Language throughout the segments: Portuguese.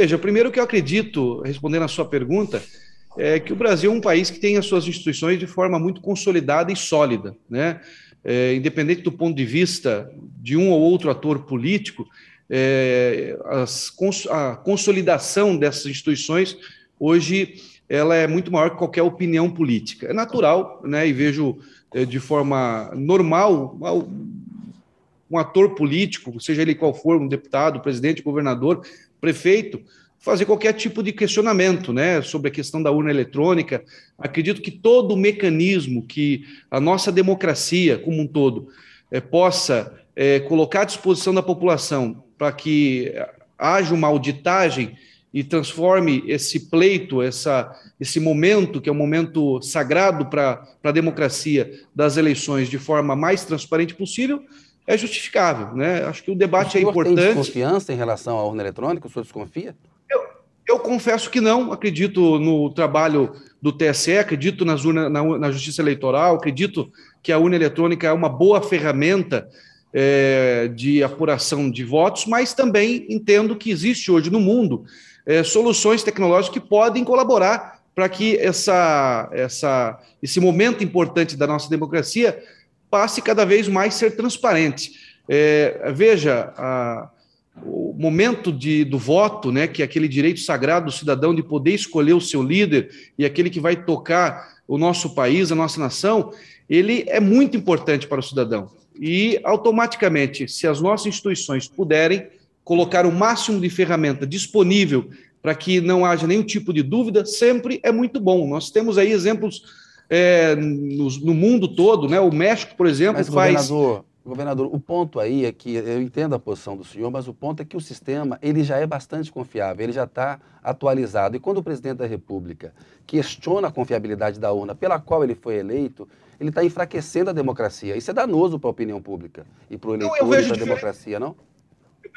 Veja, primeiro que eu acredito, respondendo à sua pergunta, é que o Brasil é um país que tem as suas instituições de forma muito consolidada e sólida, né? É, independente do ponto de vista de um ou outro ator político, é, as, a consolidação dessas instituições hoje ela é muito maior que qualquer opinião política. É natural, né? E vejo é, de forma normal um ator político, seja ele qual for, um deputado, presidente, governador, prefeito, fazer qualquer tipo de questionamento né, sobre a questão da urna eletrônica. Acredito que todo o mecanismo que a nossa democracia como um todo é, possa é, colocar à disposição da população para que eh, haja uma auditagem e transforme esse pleito, essa, esse momento, que é um momento sagrado para a democracia das eleições, de forma mais transparente possível, é justificável. Né? Acho que o debate o é importante. Tem desconfiança em relação à urna eletrônica? O senhor desconfia? Eu, eu confesso que não. Acredito no trabalho do TSE, acredito nas urna, na, na justiça eleitoral, acredito que a urna eletrônica é uma boa ferramenta é, de apuração de votos, mas também entendo que existe hoje no mundo é, soluções tecnológicas que podem colaborar para que essa, essa, esse momento importante da nossa democracia passe cada vez mais ser transparente. É, veja, a, o momento de, do voto, né, que é aquele direito sagrado do cidadão de poder escolher o seu líder e aquele que vai tocar o nosso país, a nossa nação, ele é muito importante para o cidadão. E, automaticamente, se as nossas instituições puderem colocar o máximo de ferramenta disponível para que não haja nenhum tipo de dúvida, sempre é muito bom. Nós temos aí exemplos é, no, no, mundo todo, né? O México, por exemplo, mas, faz. Governador, governador, o ponto aí é que eu entendo a posição do senhor, mas o ponto é que o sistema ele já é bastante confiável, ele já está atualizado. E quando o presidente da República questiona a confiabilidade da urna pela qual ele foi eleito, ele está enfraquecendo a democracia. Isso é danoso para a opinião pública e para o eleitor da democracia, não?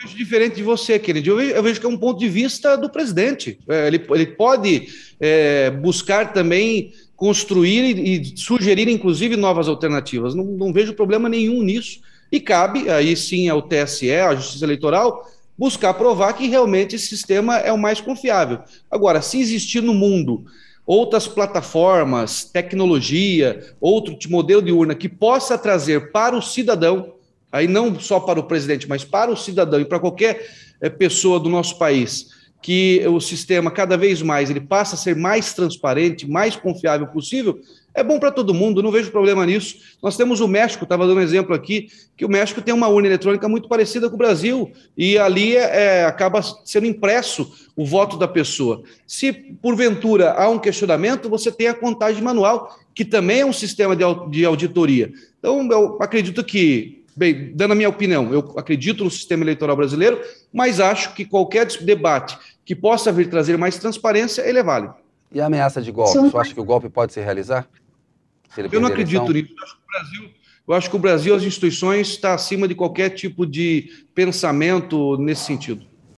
vejo diferente de você, querido. Eu vejo, eu vejo, que é um ponto de vista do presidente. É, ele, ele pode é, buscar também construir e, e, sugerir, inclusive, novas alternativas. Não, não vejo problema nenhum nisso. E cabe aí sim ao TSE, à Justiça Eleitoral, buscar provar que realmente esse sistema é o mais confiável. Agora, se existir no mundo outras plataformas, tecnologia, outro modelo de urna que possa trazer para o cidadão aí não só para o presidente, mas para o cidadão e para qualquer eh, pessoa do nosso país, que o sistema cada vez mais ele passa a ser mais transparente, mais confiável possível, é bom para todo mundo, não vejo problema nisso. Nós temos o México, estava dando um exemplo aqui, que o México tem uma urna eletrônica muito parecida com o Brasil, e ali é, acaba sendo impresso o voto da pessoa. Se porventura há um questionamento, você tem a contagem manual, que também é um sistema de, de auditoria. Então, eu acredito que Bem, dando a minha opinião, eu acredito no sistema eleitoral brasileiro, mas acho que qualquer debate que possa vir trazer mais transparência, ele é válido. E a ameaça de golpe? Sim. Você acha que o golpe pode se realizar? Se eu não acredito nisso. Eu acho que o Brasil, eu acho que o Brasil as instituições, está acima de qualquer tipo de pensamento nesse sentido.